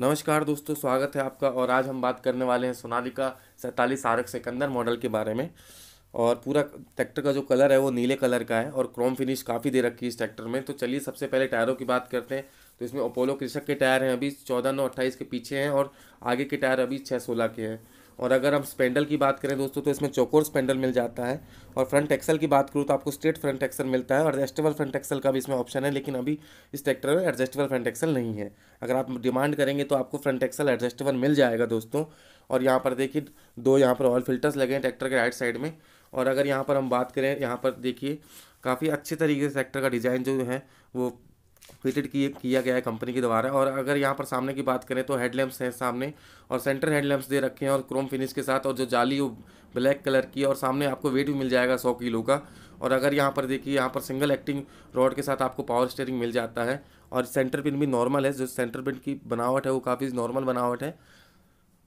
नमस्कार दोस्तों स्वागत है आपका और आज हम बात करने वाले हैं सोनालिका सैंतालीस आरक सिकंदर मॉडल के बारे में और पूरा ट्रैक्टर का जो कलर है वो नीले कलर का है और क्रोम फिनिश काफ़ी दे रखी है इस ट्रैक्टर में तो चलिए सबसे पहले टायरों की बात करते हैं तो इसमें अपोलो कृषक के टायर हैं अभी चौदह नौ अट्ठाईस के पीछे हैं और आगे के टायर अभी छः सोलह के हैं और अगर हम स्पेंडल की बात करें दोस्तों तो इसमें चौकोर स्पेंडल मिल जाता है और फ्रंट एक्सल की बात करूँ तो आपको स्ट्रेट फ्रंट एक्सल मिलता है और एडजस्टेबल फ्रंट एक्सल का भी इसमें ऑप्शन है लेकिन अभी इस ट्रैक्टर में एडजस्टेबल फ्रंट एक्सल नहीं है अगर आप डिमांड करेंगे तो आपको फ्रंट एक्सल एडजस्टेबल मिल जाएगा दोस्तों और यहाँ पर देखिए दो यहाँ पर ऑयल फिल्टर्स लगे हैं ट्रैक्टर के राइट साइड में और अगर यहाँ पर हम बात करें यहाँ पर देखिए काफ़ी अच्छे तरीके से ट्रैक्टर का डिज़ाइन जो है वो फिटेड किए किया गया है कंपनी के द्वारा और अगर यहाँ पर सामने की बात करें तो हेडलैम्प्स हैं सामने और सेंटर हेडलैम्प्स दे रखे हैं और क्रोम फिनिश के साथ और जो जाली वो ब्लैक कलर की और सामने आपको वेट भी मिल जाएगा सौ किलो का और अगर यहाँ पर देखिए यहाँ पर सिंगल एक्टिंग रॉड के साथ आपको पावर स्टेयरिंग मिल जाता है और सेंटर पिन भी नॉर्मल है जो सेंटर पिन की बनावट है वो काफ़ी नॉर्मल बनावट है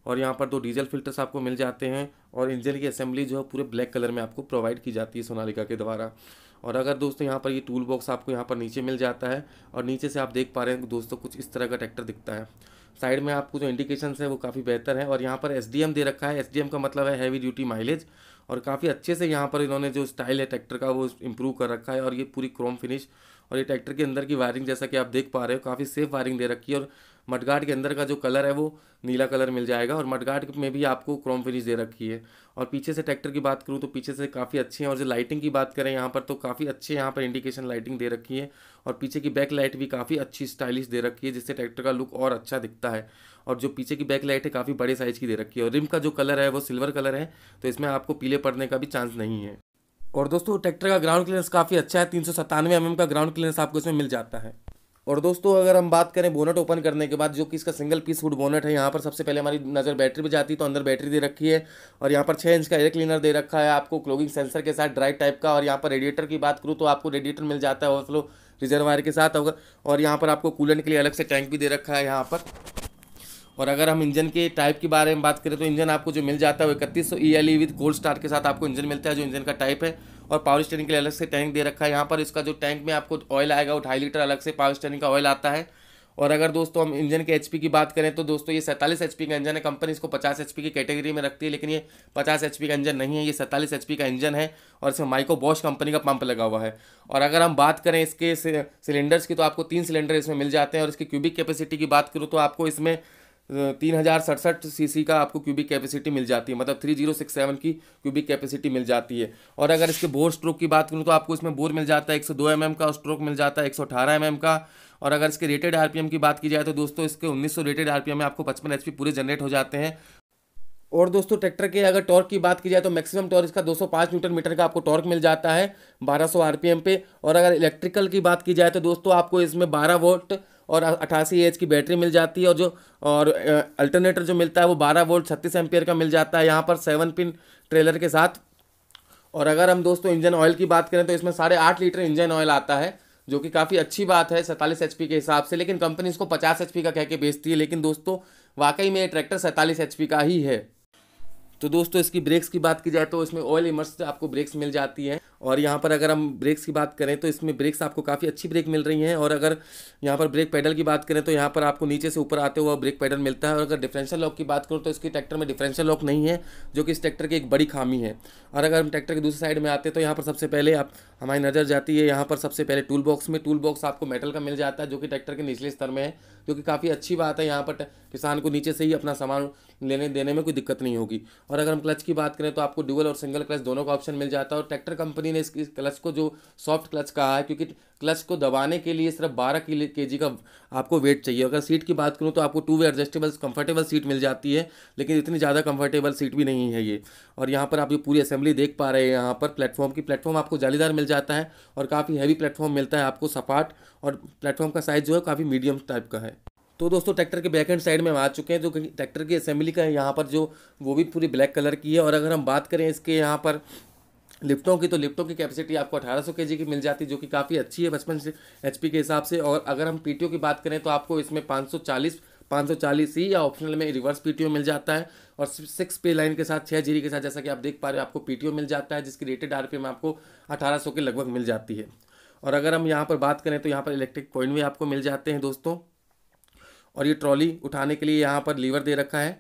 और यहाँ पर दो डीजल फिल्टर्स आपको मिल जाते हैं और इंजन की असेंबली जो है पूरे ब्लैक कलर में आपको प्रोवाइड की जाती है सोनालिका के द्वारा और अगर दोस्तों यहाँ पर ये टूल बॉक्स आपको यहाँ पर नीचे मिल जाता है और नीचे से आप देख पा रहे हैं दोस्तों कुछ इस तरह का ट्रैक्टर दिखता है साइड में आपको जो इंडिकेशन है वो काफ़ी बेहतर है और यहाँ पर एस दे रखा है एस का मतलब है हैवी ड्यूटी माइलेज और काफ़ी अच्छे से यहाँ पर इन्होंने जो स्टाइल है ट्रैक्टर का वो इम्प्रूव कर रखा है और ये पूरी क्रोम फिनिश और ये ट्रैक्टर के अंदर की वायरिंग जैसा कि आप देख पा रहे हो काफ़ी सेफ वायरिंग दे रखी है और मटगाट के अंदर का जो कलर है वो नीला कलर मिल जाएगा और मटगाट में भी आपको क्रोम फिनिश दे रखी है और पीछे से ट्रैक्टर की बात करूँ तो पीछे से काफ़ी अच्छी है और जो लाइटिंग की बात करें यहाँ पर तो काफ़ी अच्छे यहाँ पर इंडिकेशन लाइटिंग दे रखी है और पीछे की बैक लाइट भी काफ़ी अच्छी स्टाइलिश दे रखी है जिससे ट्रैक्टर का लुक और अच्छा दिखता है और जो पीछे की बैक लाइट है काफ़ी बड़े साइज़ की दे रखी है और रिम का जो कलर है वो सिल्वर कलर है तो इसमें आपको पीले पड़ने का भी चांस नहीं है और दोस्तों ट्रैक्टर का ग्राउंड क्लियरेंस काफ़ी अच्छा है तीन सौ mm का ग्राउंड क्लियरेंस आपको इसमें मिल जाता है और दोस्तों अगर हम बात करें बोनट ओपन करने के बाद जो कि इसका सिंगल पीस हुड बोनट है यहाँ पर सबसे पहले हमारी नज़र बैटरी पर जाती है तो अंदर बैटरी दे रखी है और यहाँ पर छः इंच का एयर क्लीनर दे रखा है आपको क्लोगिंग सेंसर के साथ ड्राइव टाइप का और यहाँ पर रेडिएटर की बात करूँ तो आपको रेडिएटर मिल जाता है फ्लो रिजर्वायर के साथ होगा और यहाँ पर आपको कूलन के लिए अलग से टैंक भी दे रखा है यहाँ पर और अगर हम इंजन के टाइप के बारे में बात करें तो इंजन आपको जो मिल जाता है वो इकतीस सौ E L E with cold start के साथ आपको इंजन मिलता है जो इंजन का टाइप है और पावर स्टेरिंग के लिए अलग से टैंक दे रखा है यहाँ पर इसका जो टैंक में आपको ऑयल आएगा वो ढाई लीटर अलग से पावर स्टेरिंग का ऑयल आता है और अगर दोस्तों हम इंजन के एचपी की बात करें तो दोस्तों ये सैंतालीस एचपी का इंजन है कंपनी इसको 50 एचपी की कैटेगरी में रखती है लेकिन ये 50 एचपी का इंजन नहीं है ये सैंतालीस एचपी का इंजन है और इसमें माइको बॉश कंपनी का पंप लगा हुआ है और अगर हम बात करें इसके सिलेंडर्स की तो आपको तीन सिलेंडर इसमें मिल जाते हैं और इसकी क्यूबिक कैपेसिटी की बात करूँ तो आपको इसमें तीन हज़ार सड़सठ सी सी का आपको क्यूबिक कैपेसिटी मिल जाती है मतलब थ्री जीरो सिक्स सेवन की क्यूबिक कैपेसिटी मिल जाती है और अगर इसके बोर स्ट्रोक की बात करूँ तो आपको इसमें बोर मिल जाता है एक सौ दो एम एम का स्ट्रोक मिल जाता है एक सौ अठारह एम एम का और अगर इसके रेटेड आरपीएम की बात की जाए तो दोस्तों इसके उन्नीस सौ रेटेड आरपीएम में आपको पचपन एच पी पूरे जनरेट हो जाते हैं और दोस्तों ट्रैक्टर के अगर टॉर्क की बात की जाए तो मैक्सिमम टॉर्क इसका 205 न्यूटन मीटर का आपको टॉर्क मिल जाता है 1200 आरपीएम पे और अगर इलेक्ट्रिकल की बात की जाए तो दोस्तों आपको इसमें 12 वोल्ट और अट्ठासी एच की बैटरी मिल जाती है और जो और अल्टरनेटर जो मिलता है वो बारह वोल्ट छत्तीस एम का मिल जाता है यहाँ पर सेवन पिन ट्रेलर के साथ और अगर हम दोस्तों इंजन ऑयल की बात करें तो इसमें साढ़े आठ लीटर इंजन ऑयल आता है जो कि काफ़ी अच्छी बात है सैंतालीस एच के हिसाब से लेकिन कंपनी इसको पचास एच का कह के बेचती है लेकिन दोस्तों वाकई में ये ट्रैक्टर सैंतालीस एच का ही है तो दोस्तों इसकी ब्रेक्स की बात की जाए तो इसमें ऑयल इमर्स आपको ब्रेक्स मिल जाती है और यहाँ पर अगर हम ब्रेक्स की बात करें तो इसमें ब्रेक्स आपको काफ़ी अच्छी ब्रेक मिल रही हैं और अगर यहाँ पर ब्रेक पैडल की बात करें तो यहाँ पर आपको नीचे से ऊपर आते हुआ ब्रेक पैडल मिलता है और अगर डिफरेंशियल लॉक की बात करूँ तो इसके ट्रैक्टर में डिफरेंशियल लॉक नहीं है जो कि इस ट्रैक्टर की एक बड़ी खामी है और अगर हम ट्रैक्टर के दूसरी साइड में आते हैं तो यहाँ पर सबसे पहले आप हमारी नज़र जाती है यहाँ पर सबसे पहले टूल बॉक्स में टूल बॉक्स आपको मेटल का मिल जाता है जो कि ट्रैक्टर के निचले स्तर में है जो कि काफ़ी अच्छी बात है यहाँ पर किसान को नीचे से ही अपना सामान लेने देने में कोई दिक्कत नहीं होगी और अगर हम क्लच की बात करें तो आपको डुअल और सिंगल क्लच दोनों का ऑप्शन मिल जाता है और ट्रैक्टर कंपनी ने इस क्लच को जो सॉफ्ट क्लच कहा है क्योंकि क्लच को दबाने के लिए सिर्फ बारह के जी का आपको वेट चाहिए अगर सीट की बात करूँ तो आपको two way adjustable comfortable seat मिल जाती है लेकिन इतनी ज़्यादा कंफर्टेबल सीट भी नहीं है ये और यहाँ पर आप ये पूरी असेंबली देख पा रहे हैं यहाँ पर प्लेटफॉर्म की प्लेटफॉर्म आपको जालीदार मिल जाता है और काफ़ी हैवी प्लेटफॉर्म मिलता है आपको सपाट और प्लेटफॉर्म का साइज़ जो है काफ़ी मीडियम टाइप का है तो दोस्तों ट्रैक्टर के बैक एंड साइड में हम आ चुके हैं जो ट्रैक्टर की असेंबली का है यहाँ पर जो वो भी पूरी ब्लैक कलर की है और अगर हम बात करें इसके यहाँ पर लिफ्टों की तो लिफ्टों की कैपेसिटी आपको 1800 सौ की मिल जाती है जो कि काफ़ी अच्छी है बचपन से एच के हिसाब से और अगर हम पी की बात करें तो आपको इसमें पाँच सौ ही या ऑप्शनल में रिवर्स पी मिल जाता है और सिक्स पे लाइन के साथ छः जी के साथ जैसा कि आप देख पा रहे हो आपको पी मिल जाता है जिसकी रेटेड आर में आपको अठारह के लगभग मिल जाती है और अगर हम यहाँ पर बात करें तो यहाँ पर इलेक्ट्रिक पॉइंट भी आपको मिल जाते हैं दोस्तों और ये ट्रॉली उठाने के लिए यहाँ पर लीवर दे रखा है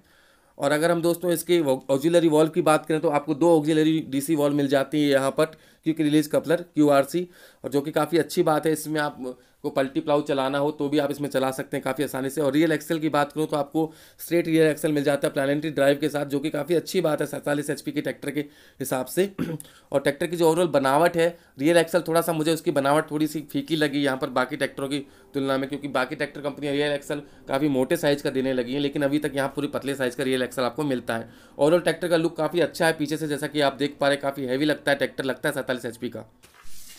और अगर हम दोस्तों इसके ऑक्जिलरी वॉल्व की बात करें तो आपको दो ऑक्जिलरी डीसी वॉल्व मिल जाती है यहाँ पर क्विक रिलीज कपलर क्यू और जो कि काफ़ी अच्छी बात है इसमें आप को पल्टी प्लाउ चलाना हो तो भी आप इसमें चला सकते हैं काफ़ी आसानी से और रियल एक्सेल की बात करूँ तो आपको स्ट्रेट रियल एक्सेल मिल जाता है प्लानेटरी ड्राइव के साथ जो कि काफ़ी अच्छी बात है सैंतालीस एच के ट्रैक्टर के हिसाब से और ट्रैक्टर की जो ओवरऑल बनावट है रियल एक्सेल थोड़ा सा मुझे उसकी बनावट थोड़ी सी फीकी लगी यहाँ पर बाकी ट्रैक्टरों की तुलना में क्योंकि बाकी ट्रैक्टर कंपनियाँ रियल एक्सेल काफ़ी मोटे साइज का देने लगी हैं लेकिन अभी तक यहाँ पूरी पतले साइज का रियल एक्सल आपको मिलता है ओवरऑल ट्रैक्टर का लुक काफ़ी अच्छा है पीछे से जैसा कि आप देख पा रहे काफ़ी हैवी लगता है ट्रैक्टर लगता है पैंतालीस एच का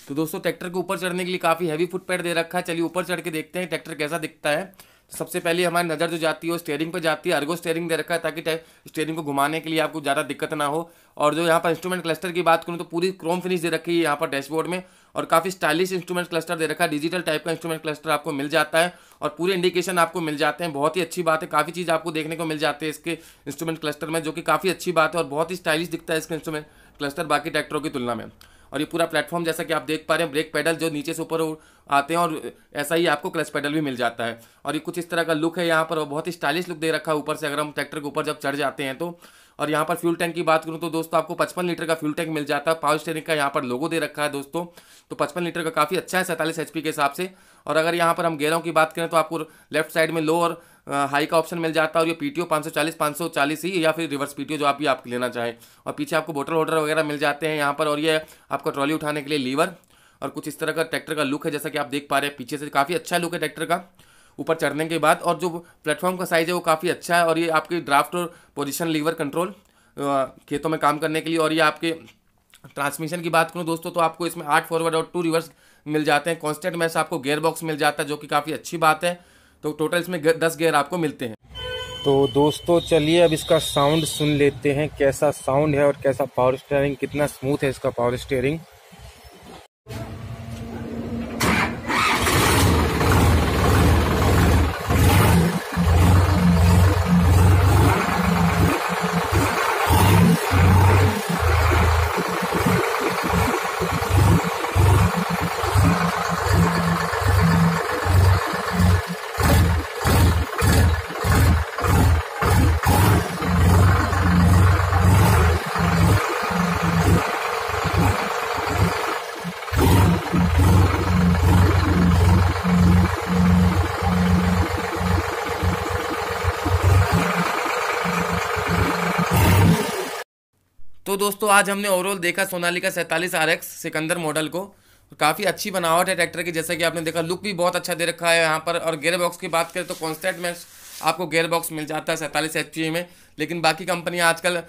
तो दोस्तों ट्रैक्टर के ऊपर चढ़ने के लिए काफ़ी हैवी फुटपैड दे रखा है चलिए ऊपर चढ़ के देखते हैं ट्रैक्टर कैसा दिखता है तो सबसे पहले हमारी नज़र जो जाती है वो स्टेयरिंग पर जाती है अर्गो स्टेयरिंग दे रखा है ताकि स्टेयरिंग को घुमाने के लिए आपको ज़्यादा दिक्कत ना हो और जो यहाँ पर इंस्ट्रूमेंट क्लस्टर की बात करूँ तो पूरी क्रोम फिनिश दे रखी है यहाँ पर डैशबोर्ड में और काफ़ी स्टाइलिश इंस्ट्रूमेंट क्लस्टर दे रखा है डिजिटल टाइप का इंस्ट्रूमेंट क्लस्टर आपको मिल जाता है और पूरे इंडिकेशन आपको मिल जाते हैं बहुत ही अच्छी बात है काफ़ी चीज़ आपको देखने को मिल जाते हैं इसके इंस्ट्रूमेंट क्लस्टर में जो कि काफ़ी अच्छी बात है और बहुत ही स्टाइलिश दिखता है इसके इंस्ट्रूमेंट क्लस्टर बाकी ट्रैक्टरों की तुलना में और ये पूरा प्लेटफॉर्म जैसा कि आप देख पा रहे हैं ब्रेक पैडल जो नीचे से ऊपर आते हैं और ऐसा ही आपको क्लच पैडल भी मिल जाता है और ये कुछ इस तरह का लुक है यहाँ पर बहुत ही स्टाइलिश लुक दे रखा है ऊपर से अगर हम ट्रैक्टर के ऊपर जब चढ़ जाते हैं तो और यहाँ पर फ्यूल टैंक की बात करूँ तो दोस्तों आपको पचपन लीटर का फ्यूल टैंक मिल जाता है पावर स्टेरिंग का यहाँ पर लोगो दे रखा है दोस्तों तो पचपन लीटर का काफ़ी अच्छा है सैंतालीस एच के हिसाब से और अगर यहाँ पर हम गेरों की बात करें तो आपको लेफ्ट साइड में लो और हाई का ऑप्शन मिल जाता है और ये पी टी 540 ही या फिर रिवर्स पी जो आप भी आप लेना चाहें और पीछे आपको बोटल वोटर वगैरह मिल जाते हैं यहाँ पर और ये आपका ट्रॉली उठाने के लिए लीवर और कुछ इस तरह का ट्रैक्टर का लुक है जैसा कि आप देख पा रहे हैं पीछे से काफ़ी अच्छा लुक है ट्रैक्टर का ऊपर चढ़ने के बाद और जो प्लेटफॉर्म का साइज़ है वो काफ़ी अच्छा है और ये आपकी ड्राफ्ट और पोजिशन लीवर कंट्रोल खेतों में काम करने के लिए और ये आपके ट्रांसमिशन की बात करूँ दोस्तों तो आपको इसमें आठ फॉरवर्ड और टू रिवर्स मिल जाते हैं कॉन्स्टेंट मैच आपको गेयर बॉक्स मिल जाता है जो कि काफ़ी अच्छी बात है तो टोटल इसमें दस गेयर आपको मिलते हैं तो दोस्तों चलिए अब इसका साउंड सुन लेते हैं कैसा साउंड है और कैसा पावर स्टेयरिंग कितना स्मूथ है इसका पावर स्टेयरिंग दोस्तों आज हमने ओवरऑल देखा सोनाली का सैंतालीस आर एक्स सिकंदर मॉडल को काफ़ी अच्छी बनावट है ट्रैक्टर की जैसा कि आपने देखा लुक भी बहुत अच्छा दे रखा है यहाँ पर और गेयर बॉक्स की बात करें तो कॉन्स्टेंट में आपको गेयर बॉक्स मिल जाता है सैंतालीस एच में लेकिन बाकी कंपनियां आजकल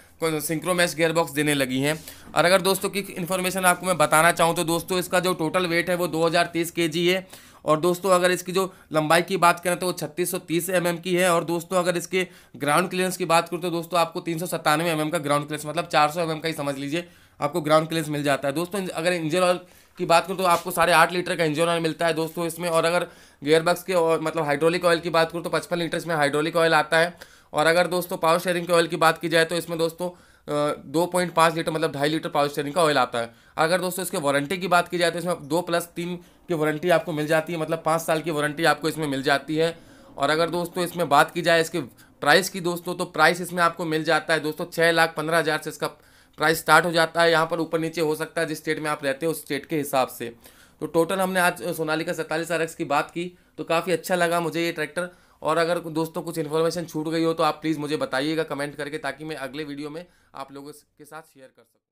सिंक्रोमैश गेयर बॉक्स देने लगी हैं और अगर दोस्तों की इन्फॉर्मेशन आपको मैं बताना चाहूँ तो दोस्तों इसका जो टोटल वेट है वो 2030 केजी है और दोस्तों अगर इसकी जो लंबाई की बात करें तो वो छत्तीस सौ mm की है और दोस्तों अगर इसके ग्राउंड क्लियरेंस की बात करूँ तो दोस्तों आपको तीन सौ mm का ग्राउंड क्लियरेंस मतलब चार सौ mm का ही समझ लीजिए आपको ग्राउंड क्लियरेंस मिल जाता है दोस्तों अगर इंजन और की बात करूँ तो आपको साढ़े आठ लीटर का इंजन ऑयल मिलता है दोस्तों इसमें और अगर गेयरबक्स के और मतलब हाइड्रोलिक ऑयल की बात करूँ तो पचपन लीटर इसमें हाइड्रोलिक ऑयल आता है और अगर दोस्तों पावर शेयरिंग के ऑयल की बात की जाए तो इसमें दोस्तों दो पॉइंट पाँच लीटर मतलब ढाई लीटर पावर स्टेयरिंग का ऑयल आता है अगर दोस्तों इसके वारंटी की बात की जाए तो इसमें दो प्लस तीन की वारंटी आपको मिल जाती है मतलब पाँच साल की वारंटी आपको इसमें मिल जाती है और अगर दोस्तों इसमें बात की जाए इसके प्राइस की दोस्तों तो प्राइस इसमें आपको मिल जाता है दोस्तों छः लाख पंद्रह हज़ार से इसका प्राइस स्टार्ट हो जाता है यहाँ पर ऊपर नीचे हो सकता है जिस स्टेट में आप रहते हो उस स्टेट के हिसाब से तो टोटल हमने आज सोनाली का सैंतालीस आर की बात की तो काफ़ी अच्छा लगा मुझे ये ट्रैक्टर और अगर दोस्तों कुछ इन्फॉर्मेशन छूट गई हो तो आप प्लीज़ मुझे बताइएगा कमेंट करके ताकि मैं अगले वीडियो में आप लोगों के साथ शेयर कर सकूँ